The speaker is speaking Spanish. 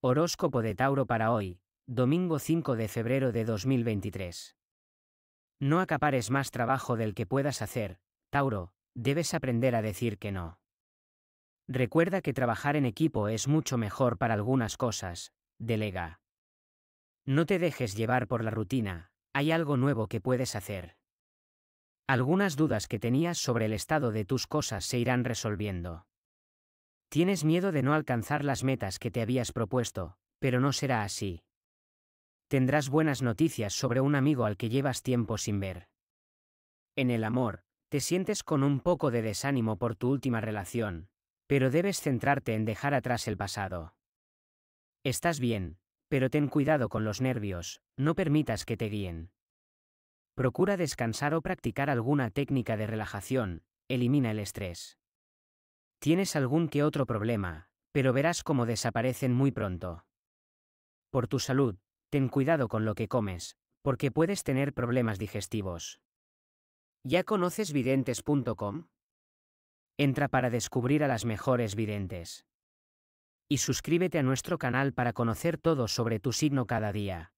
Horóscopo de Tauro para hoy, domingo 5 de febrero de 2023. No acapares más trabajo del que puedas hacer, Tauro, debes aprender a decir que no. Recuerda que trabajar en equipo es mucho mejor para algunas cosas, delega. No te dejes llevar por la rutina, hay algo nuevo que puedes hacer. Algunas dudas que tenías sobre el estado de tus cosas se irán resolviendo. Tienes miedo de no alcanzar las metas que te habías propuesto, pero no será así. Tendrás buenas noticias sobre un amigo al que llevas tiempo sin ver. En el amor, te sientes con un poco de desánimo por tu última relación, pero debes centrarte en dejar atrás el pasado. Estás bien, pero ten cuidado con los nervios, no permitas que te guíen. Procura descansar o practicar alguna técnica de relajación, elimina el estrés. Tienes algún que otro problema, pero verás cómo desaparecen muy pronto. Por tu salud, ten cuidado con lo que comes, porque puedes tener problemas digestivos. ¿Ya conoces videntes.com? Entra para descubrir a las mejores videntes. Y suscríbete a nuestro canal para conocer todo sobre tu signo cada día.